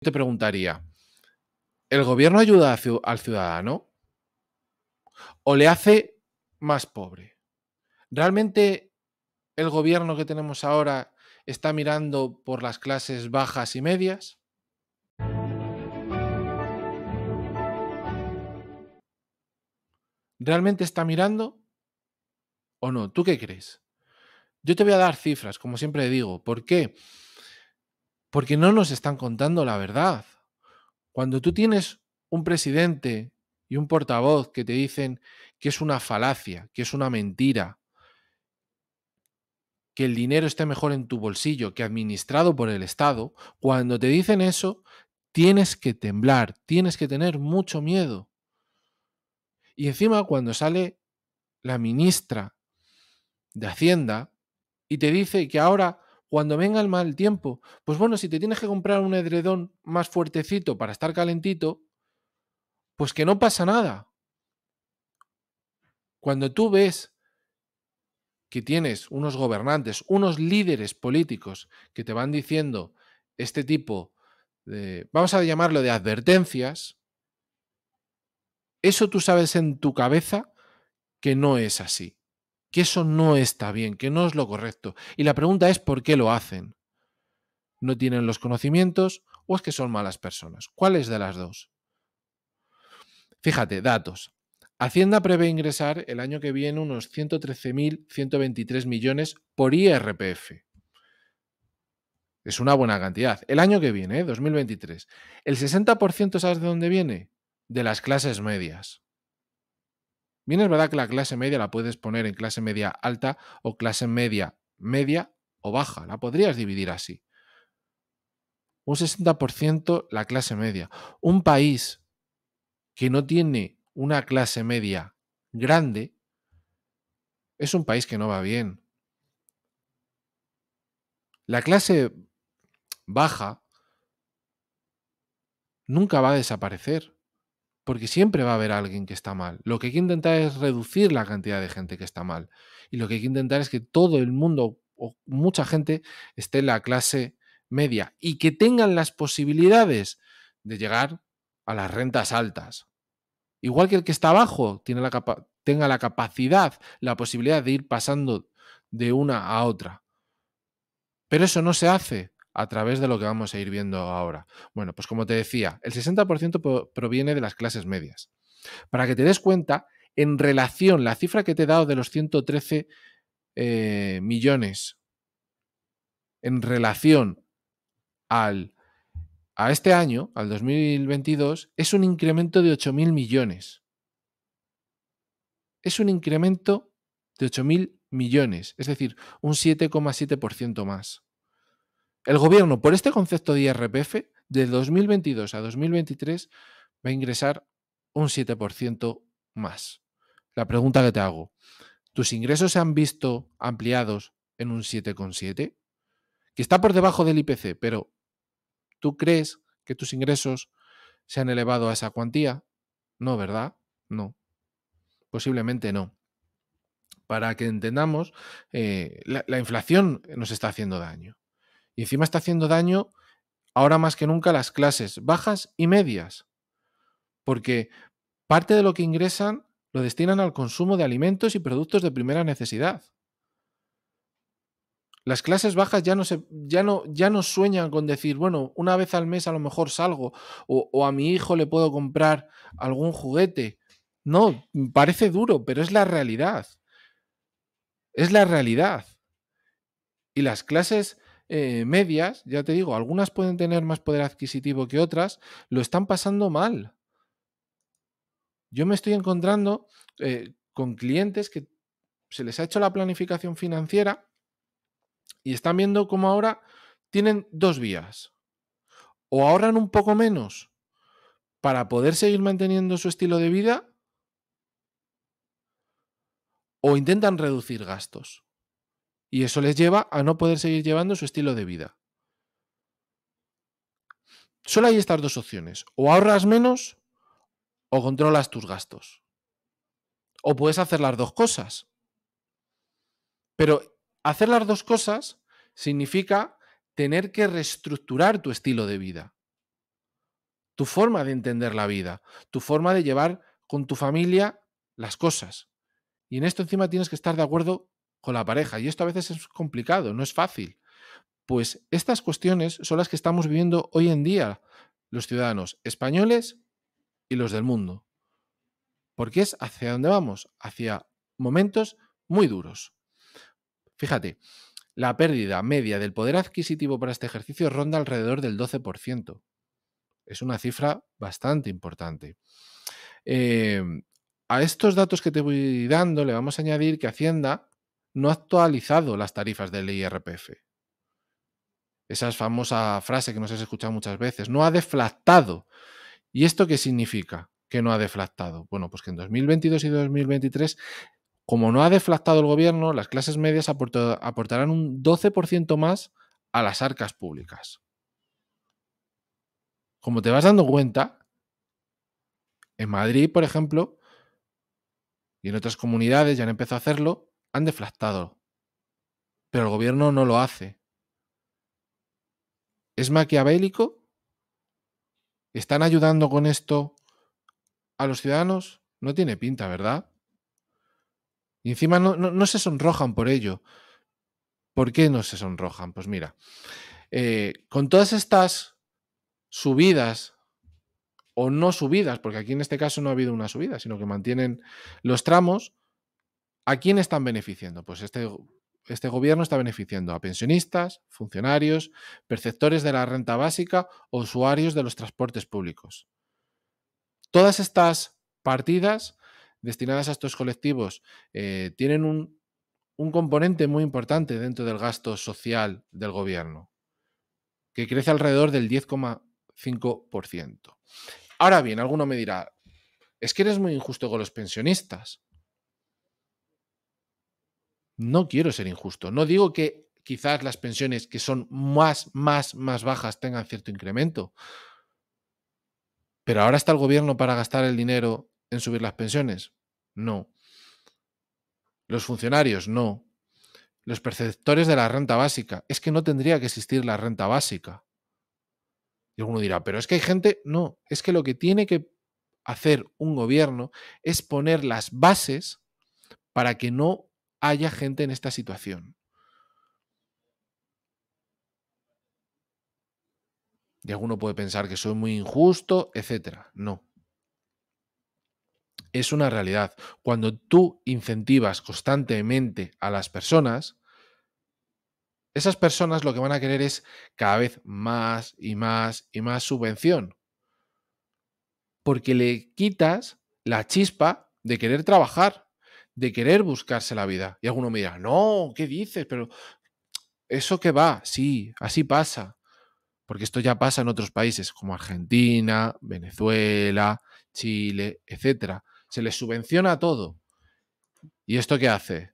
te preguntaría, ¿el gobierno ayuda al ciudadano? ¿O le hace más pobre? ¿Realmente el gobierno que tenemos ahora está mirando por las clases bajas y medias? ¿Realmente está mirando o no? ¿Tú qué crees? Yo te voy a dar cifras, como siempre digo. ¿Por qué? porque no nos están contando la verdad. Cuando tú tienes un presidente y un portavoz que te dicen que es una falacia, que es una mentira, que el dinero esté mejor en tu bolsillo que administrado por el Estado, cuando te dicen eso, tienes que temblar, tienes que tener mucho miedo. Y encima cuando sale la ministra de Hacienda y te dice que ahora cuando venga el mal tiempo. Pues bueno, si te tienes que comprar un edredón más fuertecito para estar calentito, pues que no pasa nada. Cuando tú ves que tienes unos gobernantes, unos líderes políticos que te van diciendo este tipo de, vamos a llamarlo de advertencias, eso tú sabes en tu cabeza que no es así que eso no está bien, que no es lo correcto. Y la pregunta es por qué lo hacen. ¿No tienen los conocimientos o es que son malas personas? ¿Cuál es de las dos? Fíjate, datos. Hacienda prevé ingresar el año que viene unos 113.123 millones por IRPF. Es una buena cantidad. El año que viene, 2023. ¿eh? El 60%, ¿sabes de dónde viene? De las clases medias. Bien es verdad que la clase media la puedes poner en clase media alta o clase media media o baja, la podrías dividir así. Un 60% la clase media. Un país que no tiene una clase media grande es un país que no va bien. La clase baja nunca va a desaparecer porque siempre va a haber alguien que está mal. Lo que hay que intentar es reducir la cantidad de gente que está mal. Y lo que hay que intentar es que todo el mundo o mucha gente esté en la clase media y que tengan las posibilidades de llegar a las rentas altas. Igual que el que está abajo tenga la capacidad, la posibilidad de ir pasando de una a otra. Pero eso no se hace a través de lo que vamos a ir viendo ahora. Bueno, pues como te decía, el 60% proviene de las clases medias. Para que te des cuenta, en relación, la cifra que te he dado de los 113 eh, millones, en relación al, a este año, al 2022, es un incremento de 8.000 millones. Es un incremento de 8.000 millones, es decir, un 7,7% más. El gobierno, por este concepto de IRPF, de 2022 a 2023 va a ingresar un 7% más. La pregunta que te hago, ¿tus ingresos se han visto ampliados en un 7,7? Que está por debajo del IPC, pero ¿tú crees que tus ingresos se han elevado a esa cuantía? No, ¿verdad? No. Posiblemente no. Para que entendamos, eh, la inflación nos está haciendo daño. Y encima está haciendo daño ahora más que nunca las clases bajas y medias. Porque parte de lo que ingresan lo destinan al consumo de alimentos y productos de primera necesidad. Las clases bajas ya no, se, ya no, ya sueñan con decir, bueno, una vez al mes a lo mejor salgo o a mi hijo le puedo comprar algún juguete. No, parece duro, pero es la realidad. Es la realidad. Y las clases eh, medias, ya te digo, algunas pueden tener más poder adquisitivo que otras, lo están pasando mal. Yo me estoy encontrando eh, con clientes que se les ha hecho la planificación financiera y están viendo cómo ahora tienen dos vías. O ahorran un poco menos para poder seguir manteniendo su estilo de vida o intentan reducir gastos. Y eso les lleva a no poder seguir llevando su estilo de vida. Solo hay estas dos opciones. O ahorras menos o controlas tus gastos. O puedes hacer las dos cosas. Pero hacer las dos cosas significa tener que reestructurar tu estilo de vida, tu forma de entender la vida, tu forma de llevar con tu familia las cosas. Y en esto encima tienes que estar de acuerdo la pareja. Y esto a veces es complicado, no es fácil. Pues estas cuestiones son las que estamos viviendo hoy en día los ciudadanos españoles y los del mundo. Porque es hacia dónde vamos, hacia momentos muy duros. Fíjate, la pérdida media del poder adquisitivo para este ejercicio ronda alrededor del 12%. Es una cifra bastante importante. Eh, a estos datos que te voy dando le vamos a añadir que Hacienda no ha actualizado las tarifas del IRPF. Esa famosa frase que nos has escuchado muchas veces, no ha deflactado. ¿Y esto qué significa que no ha deflactado? Bueno, pues que en 2022 y 2023, como no ha deflactado el gobierno, las clases medias aportarán un 12% más a las arcas públicas. Como te vas dando cuenta, en Madrid, por ejemplo, y en otras comunidades ya han empezado a hacerlo, han deflactado, pero el gobierno no lo hace. ¿Es maquiavélico? ¿Están ayudando con esto a los ciudadanos? No tiene pinta, ¿verdad? Y encima no, se sonrojan por ello. ¿Por qué no se sonrojan? Pues mira, eh, con todas estas subidas o no subidas, porque aquí en este caso no ha habido una subida, sino que mantienen los tramos, ¿A quién están beneficiando? Pues este, este gobierno está beneficiando a pensionistas, funcionarios, perceptores de la renta básica o usuarios de los transportes públicos. Todas estas partidas destinadas a estos colectivos eh, tienen un, un componente muy importante dentro del gasto social del gobierno, que crece alrededor del 10,5%. Ahora bien, alguno me dirá, es que eres muy injusto con los pensionistas. No quiero ser injusto. No digo que quizás las pensiones que son más, más, más bajas tengan cierto incremento. Pero ahora está el gobierno para gastar el dinero en subir las pensiones. No. Los funcionarios, no. Los perceptores de la renta básica. Es que no tendría que existir la renta básica. Y alguno dirá, pero es que hay gente. No, es que lo que tiene que hacer un gobierno es poner las bases para que no haya gente en esta situación. Y alguno puede pensar que soy muy injusto, ...etcétera. No. Es una realidad. Cuando tú incentivas constantemente a las personas, esas personas lo que van a querer es cada vez más y más y más subvención. Porque le quitas la chispa de querer trabajar de querer buscarse la vida. Y alguno me dirá, no, ¿qué dices? Pero eso que va, sí, así pasa. Porque esto ya pasa en otros países como Argentina, Venezuela, Chile, etc. Se les subvenciona todo. ¿Y esto qué hace?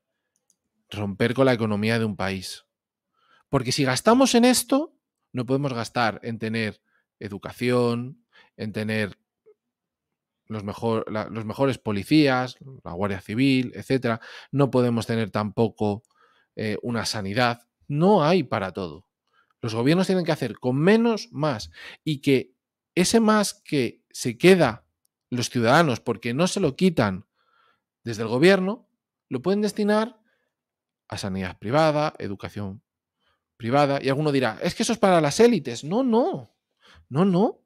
Romper con la economía de un país. Porque si gastamos en esto, no podemos gastar en tener educación, en tener los, mejores policías, la Guardia Civil, etcétera. No podemos tener tampoco eh, una sanidad. No hay para todo. Los gobiernos tienen que hacer con menos más y que ese más que se queda los ciudadanos porque no se lo quitan desde el gobierno, lo pueden destinar a sanidad privada, educación privada. Y alguno dirá, es que eso es para las élites. No, no, no, no.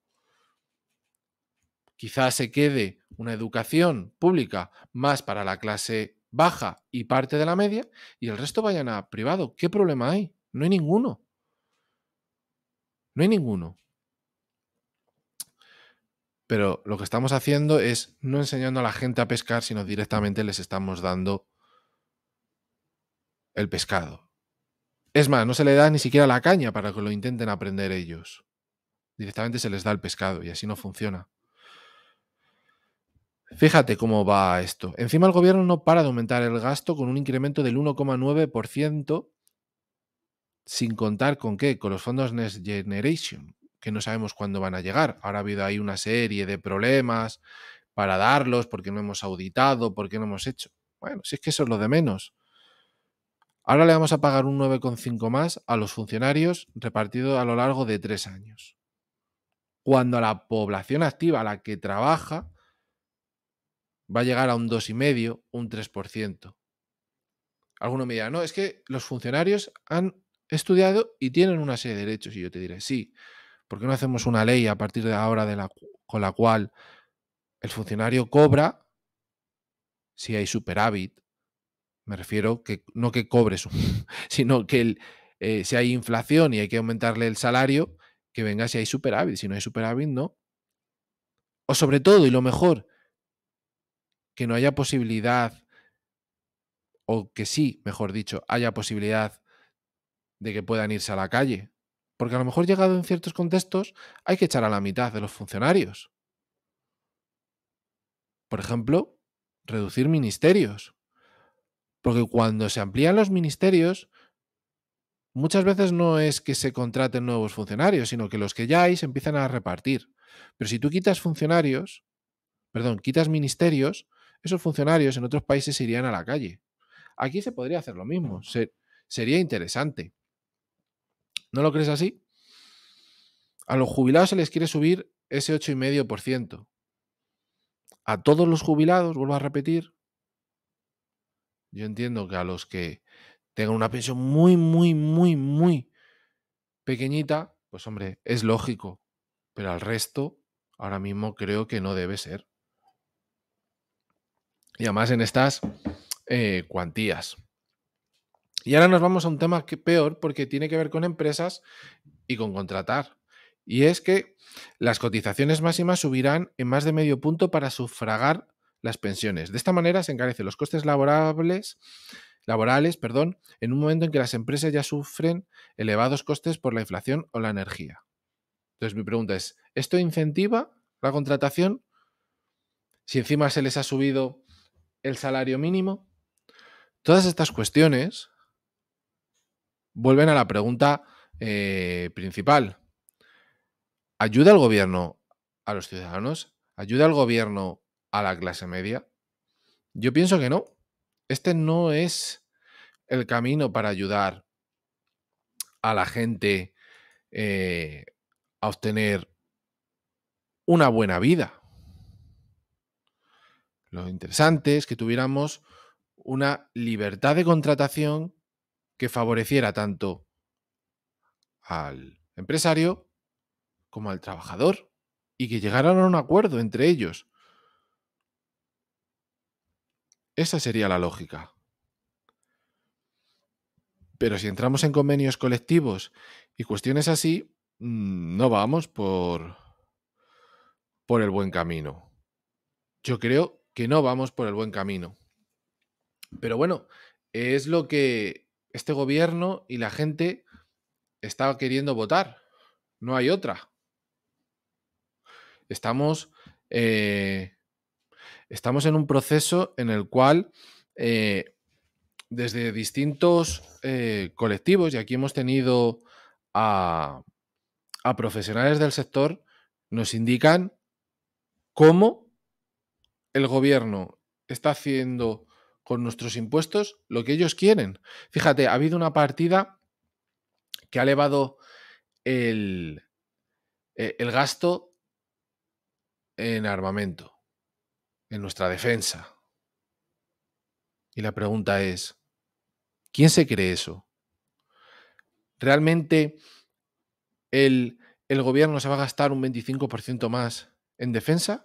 Quizás se quede una educación pública más para la clase baja y parte de la media y el resto vayan a privado. ¿Qué problema hay? No hay ninguno. No hay ninguno. Pero lo que estamos haciendo es no enseñando a la gente a pescar, sino directamente les estamos dando el pescado. Es más, no se le da ni siquiera la caña para que lo intenten aprender ellos. Directamente se les da el pescado y así no funciona. Fíjate cómo va esto. Encima el gobierno no para de aumentar el gasto con un incremento del 1,9% sin contar con qué, con los fondos Next Generation, que no sabemos cuándo van a llegar. Ahora ha habido ahí una serie de problemas para darlos, porque no hemos auditado, porque no hemos hecho. Bueno, si es que eso es lo de menos. Ahora le vamos a pagar un 9,5 más a los funcionarios repartido a lo largo de tres años. Cuando a la población activa, la que trabaja, va a llegar a un 2,5, un 3%. Alguno me dirá, no, es que los funcionarios han estudiado y tienen una serie de derechos. Y yo te diré, sí, ¿por qué no hacemos una ley a partir de ahora con la cual el funcionario cobra si hay superávit? Me refiero que no que cobre, sino que eh, si hay inflación y hay que aumentarle el salario, que venga si hay superávit. Si no hay superávit, no. O sobre todo, y lo mejor, que no haya posibilidad, o que sí, mejor dicho, haya posibilidad de que puedan irse a la calle. Porque a lo mejor llegado en ciertos contextos hay que echar a la mitad de los funcionarios. Por ejemplo, reducir ministerios. Porque cuando se amplían los ministerios, muchas veces no es que se contraten nuevos funcionarios, sino que los que ya hay se empiezan a repartir. Pero si tú quitas funcionarios, perdón, quitas ministerios, esos funcionarios en otros países irían a la calle. Aquí se podría hacer lo mismo. sería interesante. ¿No lo crees así? A los jubilados se les quiere subir ese 8,5%. A todos los jubilados, vuelvo a repetir, yo entiendo que a los que tengan una pensión muy, muy, muy, muy pequeñita, pues hombre, es lógico. Pero al resto, ahora mismo creo que no debe ser. Y además en estas eh, cuantías. Y ahora nos vamos a un tema peor porque tiene que ver con empresas y con contratar. Y es que las cotizaciones máximas subirán en más de medio punto para sufragar las pensiones. De esta manera se encarecen los costes laborables, laborales perdón, en un momento en que las empresas ya sufren elevados costes por la inflación o la energía. Entonces mi pregunta es, ¿esto incentiva la contratación? Si encima se les ha subido el salario mínimo. Todas estas cuestiones vuelven a la pregunta eh, principal. ¿Ayuda el gobierno a los ciudadanos? ¿Ayuda el gobierno a la clase media? Yo pienso que no. Este no es el camino para ayudar a la gente eh, a obtener una buena vida. Lo interesante es que tuviéramos una libertad de contratación que favoreciera tanto al empresario como al trabajador y que llegaran a un acuerdo entre ellos. Esa sería la lógica. Pero si entramos en convenios colectivos y cuestiones así, mm, no vamos por, por el buen camino. Yo creo que no vamos por el buen camino. Pero bueno, es lo que este gobierno y la gente está queriendo votar. No hay otra. Estamos, eh, estamos en un proceso en el cual eh, desde distintos eh, colectivos, y aquí hemos tenido a, a profesionales del sector, nos indican cómo el gobierno está haciendo con nuestros impuestos lo que ellos quieren. Fíjate, ha habido una partida que ha elevado el, e, el gasto en armamento, en nuestra defensa. Y la pregunta es, ¿quién se cree eso? ¿Realmente el, el gobierno se va a gastar un 25% más en defensa?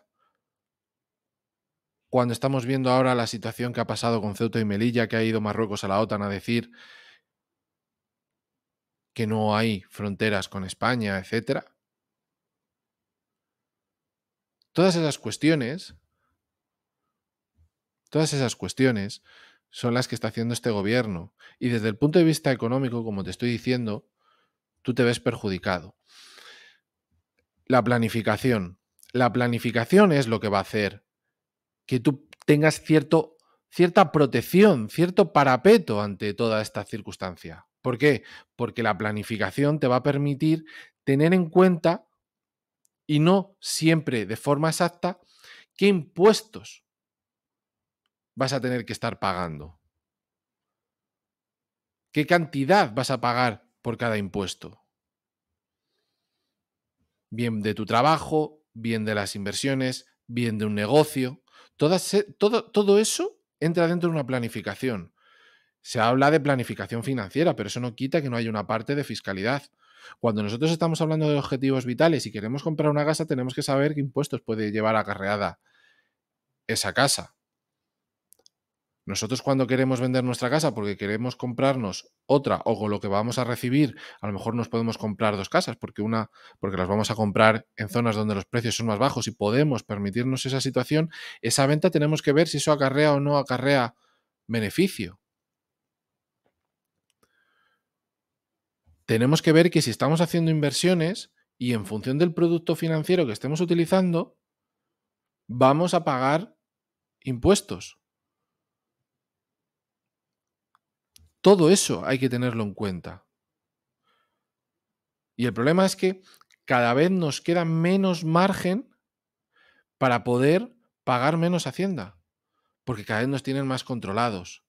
cuando estamos viendo ahora la situación que ha pasado con Ceuta y Melilla, que ha ido Marruecos a la OTAN a decir que no hay fronteras con España, etc. Todas esas cuestiones, todas esas cuestiones son las que está haciendo este gobierno. Y desde el punto de vista económico, como te estoy diciendo, tú te ves perjudicado. La planificación. La planificación es lo que va a hacer que tú tengas cierto, cierta protección, cierto parapeto ante toda esta circunstancia. ¿Por qué? Porque la planificación te va a permitir tener en cuenta, y no siempre de forma exacta, qué impuestos vas a tener que estar pagando. ¿Qué cantidad vas a pagar por cada impuesto? Bien de tu trabajo, bien de las inversiones, bien de un negocio todo, todo eso entra dentro de una planificación. Se habla de planificación financiera, pero eso no quita que no haya una parte de fiscalidad. Cuando nosotros estamos hablando de objetivos vitales y queremos comprar una casa, tenemos que saber qué impuestos puede llevar acarreada esa casa. Nosotros cuando queremos vender nuestra casa porque queremos comprarnos otra o con lo que vamos a recibir, a lo mejor nos podemos comprar dos casas porque una porque las vamos a comprar en zonas donde los precios son más bajos y podemos permitirnos esa situación, esa venta tenemos que ver si eso acarrea o no acarrea beneficio. Tenemos que ver que si estamos haciendo inversiones y en función del producto financiero que estemos utilizando, vamos a pagar impuestos Todo eso hay que tenerlo en cuenta. Y el problema es que cada vez nos queda menos margen para poder pagar menos Hacienda, porque cada vez nos tienen más controlados.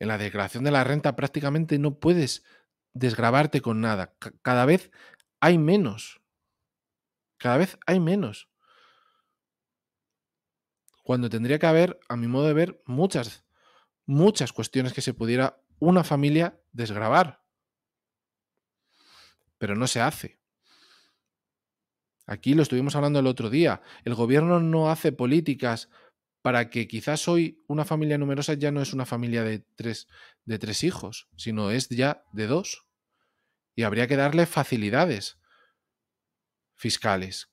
En la declaración de la renta prácticamente no puedes desgrabarte con nada. Cada vez hay menos. Cada vez hay menos. Cuando tendría que haber, a mi modo de ver, muchas muchas cuestiones que se pudiera una familia desgrabar. Pero no se hace. Aquí lo estuvimos hablando el otro día. El gobierno no hace políticas para que quizás hoy una familia numerosa ya no es una familia de tres, de tres hijos, sino es ya de dos. Y habría que darle facilidades fiscales,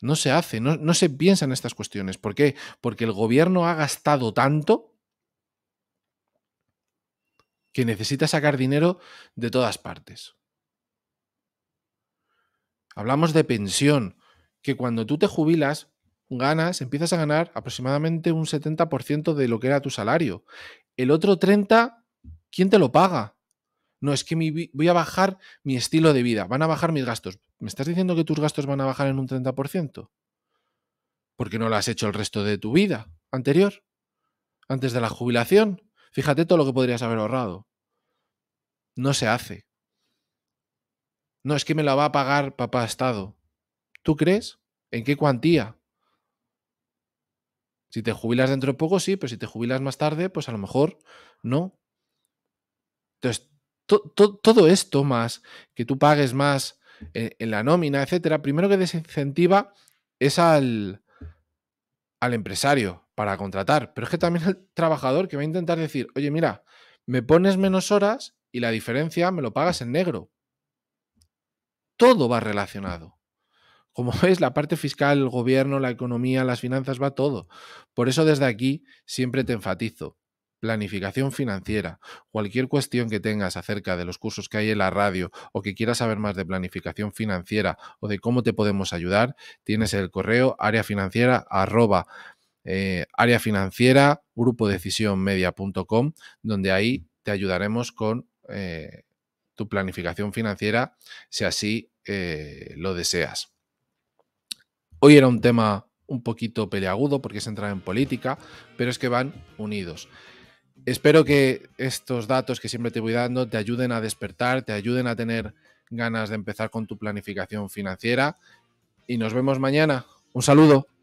no se hace, no, se piensa en estas cuestiones. ¿Por qué? Porque el gobierno ha gastado tanto que necesita sacar dinero de todas partes. Hablamos de pensión, que cuando tú te jubilas, ganas, empiezas a ganar aproximadamente un 70% de lo que era tu salario. El otro 30%, ¿quién te lo paga? No, es que voy a bajar mi estilo de vida, van a bajar mis gastos. ¿Me estás diciendo que tus gastos van a bajar en un 30%? Porque no lo has hecho el resto de tu vida anterior, antes de la jubilación. Fíjate todo lo que podrías haber ahorrado. No se hace. No, es que me la va a pagar papá Estado. ¿Tú crees? ¿En qué cuantía? Si te jubilas dentro de poco, sí, pero si te jubilas más tarde, pues a lo mejor no. Entonces, todo esto más, que tú pagues más eh, en, la nómina, etcétera, primero que desincentiva es al, al empresario para contratar, pero es que también el trabajador que va a intentar decir, oye, mira, me pones menos horas y la diferencia me lo pagas en negro. Todo va relacionado. Como veis, la parte fiscal, el gobierno, la economía, las finanzas, va todo. Por eso desde aquí siempre te enfatizo planificación financiera, cualquier cuestión que tengas acerca de los cursos que hay en la radio o que quieras saber más de planificación financiera o de cómo te podemos ayudar, tienes el correo areafinanciera arroba área eh, financiera donde ahí te ayudaremos con eh, tu planificación financiera si así eh, lo deseas. Hoy era un tema un poquito peleagudo porque se entra en política, pero es que van unidos. Espero que estos datos que siempre te voy dando te ayuden a despertar, te ayuden a tener ganas de empezar con tu planificación financiera. Y nos vemos mañana. Un saludo.